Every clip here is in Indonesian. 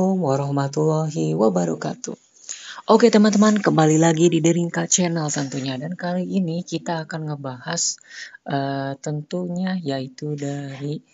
Assalamualaikum warahmatullahi wabarakatuh. Oke teman-teman, kembali lagi di Deringka Channel tentunya dan kali ini kita akan ngebahas uh, tentunya yaitu dari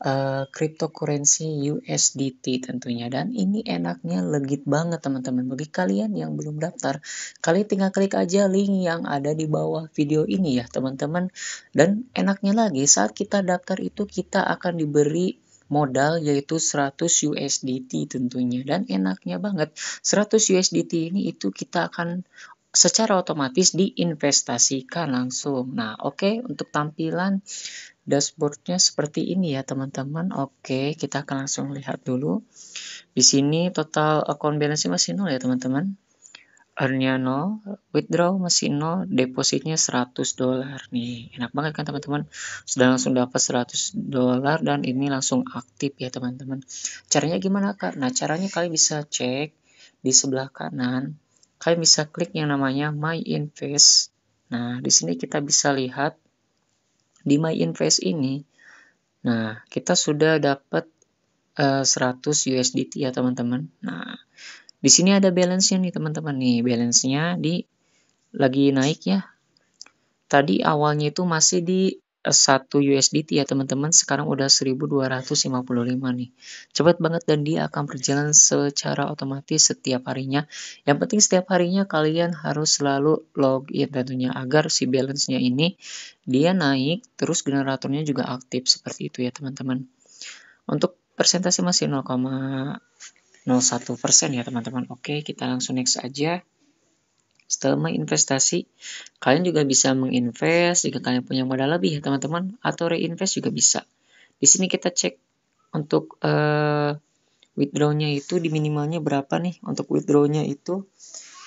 uh, cryptocurrency USDT tentunya dan ini enaknya legit banget teman-teman. Bagi kalian yang belum daftar, kalian tinggal klik aja link yang ada di bawah video ini ya teman-teman. Dan enaknya lagi saat kita daftar itu kita akan diberi modal yaitu 100 USDT tentunya dan enaknya banget 100 USDT ini itu kita akan secara otomatis diinvestasikan langsung. Nah, oke okay, untuk tampilan dashboardnya seperti ini ya teman-teman. Oke, okay, kita akan langsung lihat dulu. Di sini total account balance masih nol ya teman-teman earnnya 0, withdraw masih 0, depositnya 100 dolar nih. Enak banget kan teman-teman? Sudah langsung dapat 100 dolar dan ini langsung aktif ya teman-teman. Caranya gimana Kak? Nah, caranya kalian bisa cek di sebelah kanan. Kalian bisa klik yang namanya My Invest. Nah, di sini kita bisa lihat di My Invest ini. Nah, kita sudah dapat 100 eh, USDT ya teman-teman. Nah, di sini ada balance-nya nih teman-teman nih, balance-nya di lagi naik ya. Tadi awalnya itu masih di 1 eh, USDT ya teman-teman, sekarang udah 1255 nih. Cepat banget dan dia akan berjalan secara otomatis setiap harinya. Yang penting setiap harinya kalian harus selalu login tentunya agar si balance-nya ini dia naik terus generatornya juga aktif seperti itu ya teman-teman. Untuk persentase masih 0, 0,1% ya teman-teman. Oke, kita langsung next aja. Setelah menginvestasi, kalian juga bisa menginvest jika kalian punya modal lebih ya teman-teman, atau reinvest juga bisa. Di sini kita cek untuk uh, withdraw-nya itu di minimalnya berapa nih untuk withdraw-nya itu.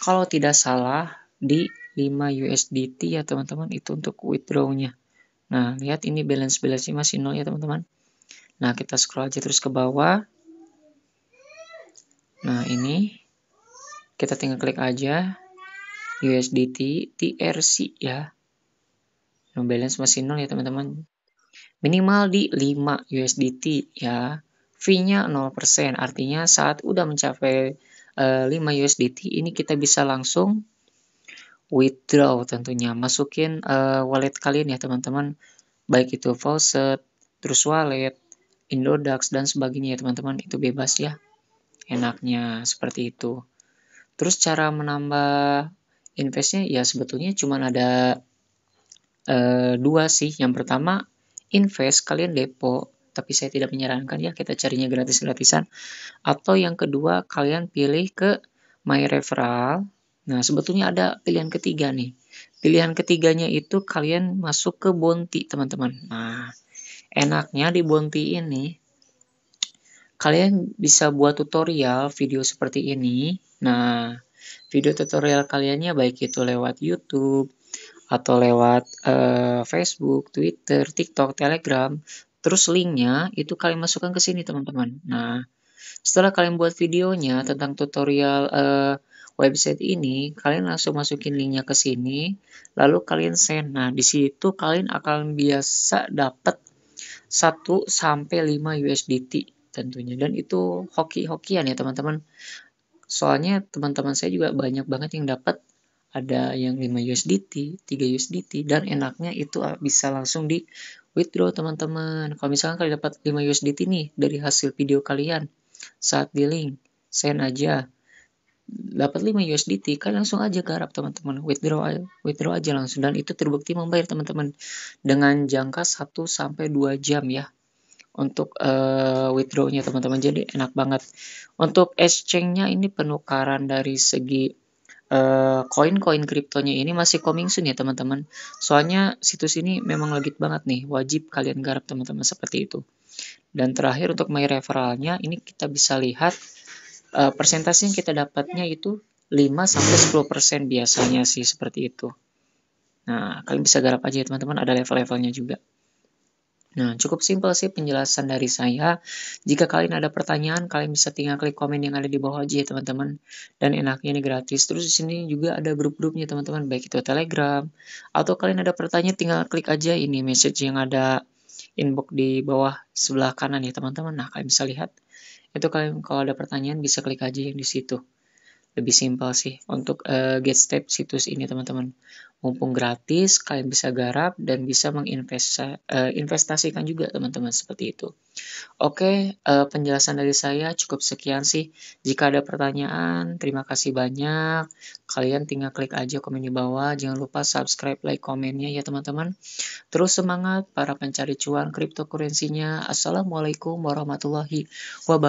Kalau tidak salah di 5 USDT ya teman-teman itu untuk withdraw-nya. Nah, lihat ini balance balance masih nol ya teman-teman. Nah, kita scroll aja terus ke bawah. Nah, ini kita tinggal klik aja USDT TRC ya. Yang balance masih nol ya, teman-teman. Minimal di 5 USDT ya. Fee-nya 0%, artinya saat udah mencapai uh, eh, 5 USDT ini kita bisa langsung withdraw tentunya. Masukin uh, wallet kalian ya, teman-teman. Baik itu faucet, terus wallet, Indodax dan sebagainya ya, teman-teman. Itu bebas ya enaknya seperti itu terus cara menambah investnya ya sebetulnya cuma ada e, dua sih yang pertama invest kalian depo tapi saya tidak menyarankan ya kita carinya gratis-gratisan atau yang kedua kalian pilih ke my referral nah sebetulnya ada pilihan ketiga nih pilihan ketiganya itu kalian masuk ke Bonti teman-teman nah enaknya di Bonti ini kalian bisa buat tutorial video seperti ini. Nah, video tutorial kaliannya baik itu lewat YouTube atau lewat uh, Facebook, Twitter, TikTok, Telegram. Terus linknya itu kalian masukkan ke sini teman-teman. Nah, setelah kalian buat videonya tentang tutorial uh, website ini, kalian langsung masukin linknya ke sini, lalu kalian send. Nah, di situ kalian akan biasa dapat 1 sampai 5 USDT tentunya dan itu hoki-hokian ya teman-teman soalnya teman-teman saya juga banyak banget yang dapat ada yang 5 USDT, 3 USDT dan enaknya itu ah, bisa langsung di withdraw teman-teman. Kalau misalkan kalian dapat 5 USDT nih dari hasil video kalian saat di link send aja dapat 5 USDT kalian langsung aja garap teman-teman withdraw withdraw aja langsung dan itu terbukti membayar teman-teman dengan jangka 1 2 jam ya untuk uh, withdrawnya teman-teman. Jadi enak banget. Untuk exchange-nya ini penukaran dari segi eh, koin-koin uh, kriptonya ini masih coming soon ya teman-teman. Soalnya situs ini memang legit banget nih. Wajib kalian garap teman-teman seperti itu. Dan terakhir untuk my referralnya ini kita bisa lihat uh, persentase yang kita dapatnya itu 5 10% biasanya sih seperti itu. Nah, kalian bisa garap aja ya teman-teman, ada level-levelnya juga. Nah, cukup simpel sih penjelasan dari saya. Jika kalian ada pertanyaan, kalian bisa tinggal klik komen yang ada di bawah aja ya, teman-teman. Dan enaknya ini gratis. Terus di sini juga ada grup-grupnya, teman-teman, baik itu Telegram atau kalian ada pertanyaan tinggal klik aja ini message yang ada inbox di bawah sebelah kanan ya, teman-teman. Nah, kalian bisa lihat. Itu kalian kalau ada pertanyaan bisa klik aja yang di situ lebih simpel sih untuk uh, get step situs ini teman-teman mumpung gratis kalian bisa garap dan bisa menginvestasikan eh, uh, juga teman-teman seperti itu oke uh, penjelasan dari saya cukup sekian sih jika ada pertanyaan terima kasih banyak kalian tinggal klik aja komen di bawah jangan lupa subscribe like komennya ya teman-teman terus semangat para pencari cuan cryptocurrency-nya assalamualaikum warahmatullahi wabarakatuh